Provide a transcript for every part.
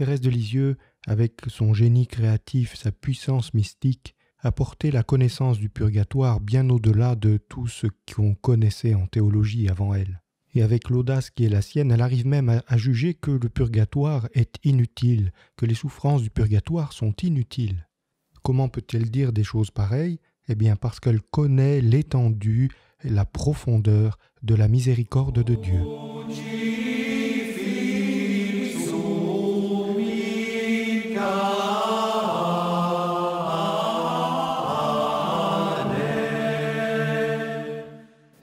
Thérèse de Lisieux, avec son génie créatif, sa puissance mystique, a porté la connaissance du purgatoire bien au-delà de tout ce qu'on connaissait en théologie avant elle. Et avec l'audace qui est la sienne, elle arrive même à, juger que le purgatoire est inutile, que les souffrances du purgatoire sont inutiles. Comment peut-elle dire des choses pareilles Eh bien parce qu'elle connaît l'étendue et la profondeur de la miséricorde de Dieu.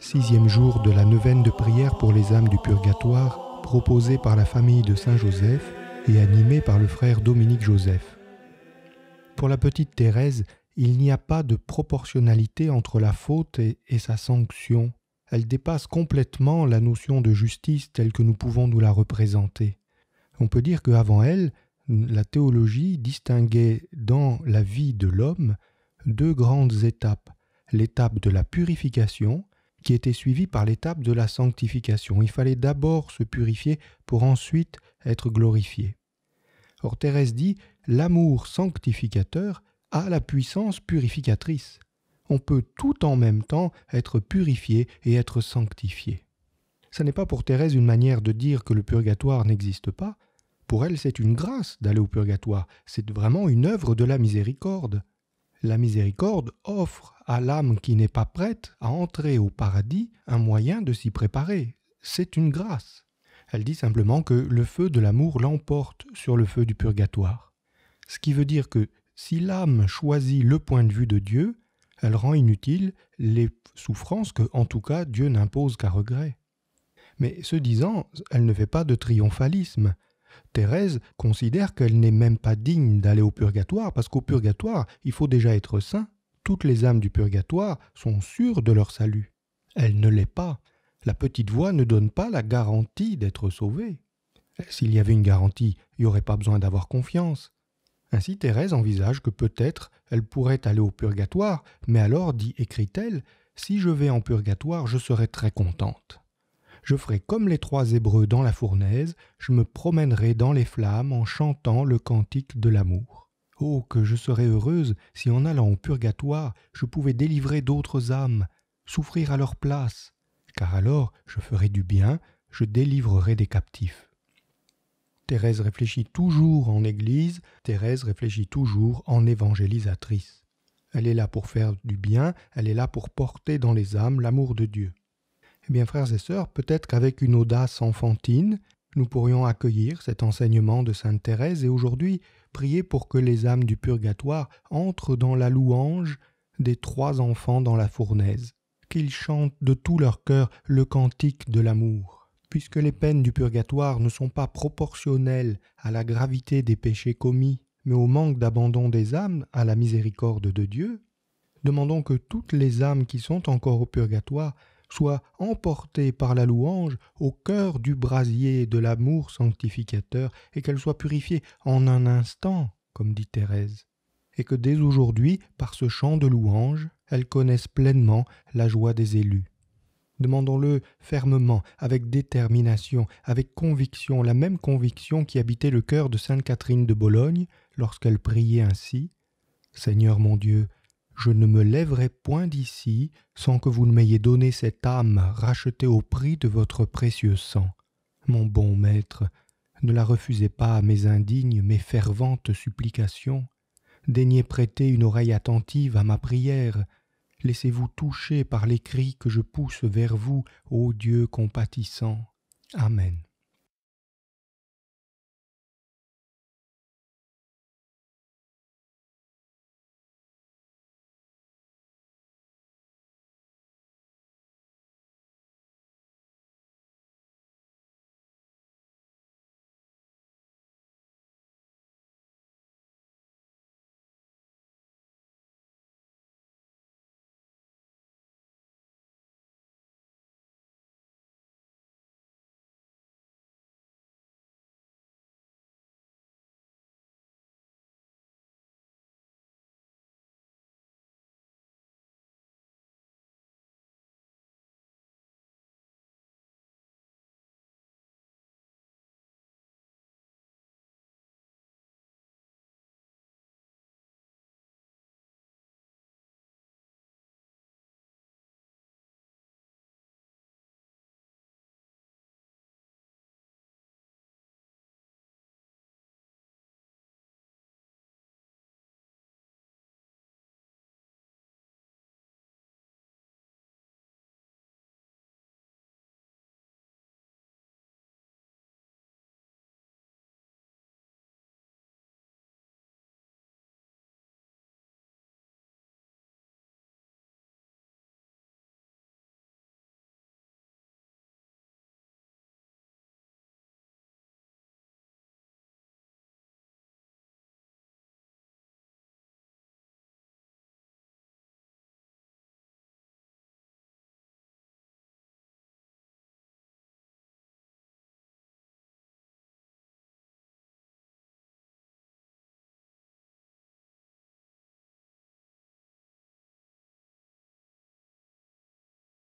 sixième jour de la neuvaine de prière pour les âmes du purgatoire proposée par la famille de Saint Joseph et animée par le frère Dominique Joseph. Pour la petite Thérèse, il n'y a pas de proportionnalité entre la faute et, sa sanction. Elle dépasse complètement la notion de justice telle que nous pouvons nous la représenter. On peut dire qu'avant elle, la théologie distinguait dans la vie de l'homme deux grandes étapes, l'étape de la purification qui était suivi par l'étape de la sanctification. Il fallait d'abord se purifier pour ensuite être glorifié. Or Thérèse dit, l'amour sanctificateur a la puissance purificatrice. On peut tout en même temps être purifié et être sanctifié. Ce n'est pas pour Thérèse une manière de dire que le purgatoire n'existe pas. Pour elle, c'est une grâce d'aller au purgatoire. C'est vraiment une œuvre de la miséricorde. La miséricorde offre à l'âme qui n'est pas prête à entrer au paradis un moyen de s'y préparer. C'est une grâce. Elle dit simplement que le feu de l'amour l'emporte sur le feu du purgatoire. Ce qui veut dire que si l'âme choisit le point de vue de Dieu, elle rend inutiles les souffrances que, en tout cas, Dieu n'impose qu'à regret. Mais ce disant, elle ne fait pas de triomphalisme, Thérèse considère qu'elle n'est même pas digne d'aller au purgatoire, parce qu'au purgatoire, il faut déjà être saint. Toutes les âmes du purgatoire sont sûres de leur salut. Elle ne l'est pas. La petite voix ne donne pas la garantie d'être sauvée. Eh, s'il y avait une garantie, il n'y aurait pas besoin d'avoir confiance. Ainsi Thérèse envisage que peut-être elle pourrait aller au purgatoire, mais alors, dit écrit-elle, si je vais en purgatoire, je serai très contente. Je ferai comme les trois Hébreux dans la fournaise, je me promènerai dans les flammes en chantant le cantique de l'amour. Oh, que je serais heureuse si en allant au purgatoire je pouvais délivrer d'autres âmes, souffrir à leur place, car alors je ferai du bien, je délivrerai des captifs. Thérèse réfléchit toujours en Église, Thérèse réfléchit toujours en évangélisatrice. Elle est là pour faire du bien, elle est là pour porter dans les âmes l'amour de Dieu. Eh bien, frères et sœurs, peut-être qu'avec une audace enfantine, nous pourrions accueillir cet enseignement de Sainte Thérèse et aujourd'hui prier pour que les âmes du purgatoire entrent dans la louange des trois enfants dans la fournaise, qu'ils chantent de tout leur cœur le cantique de l'amour. Puisque les peines du purgatoire ne sont pas proportionnelles à la gravité des péchés commis, mais au manque d'abandon des âmes à la miséricorde de Dieu, demandons que toutes les âmes qui sont encore au purgatoire soit emportée par la louange au cœur du brasier de l'amour sanctificateur et qu'elle soit purifiée en un instant, comme dit Thérèse, et que dès aujourd'hui, par ce chant de louange, elle connaisse pleinement la joie des élus. Demandons-le fermement, avec détermination, avec conviction, la même conviction qui habitait le cœur de Sainte Catherine de Bologne lorsqu'elle priait ainsi Seigneur mon Dieu, je ne me lèverai point d'ici sans que vous ne m'ayez donné cette âme rachetée au prix de votre précieux sang. Mon bon maître, ne la refusez pas à mes indignes, mes ferventes supplications. Daignez prêter une oreille attentive à ma prière. Laissez-vous toucher par les cris que je pousse vers vous, ô Dieu compatissant. Amen.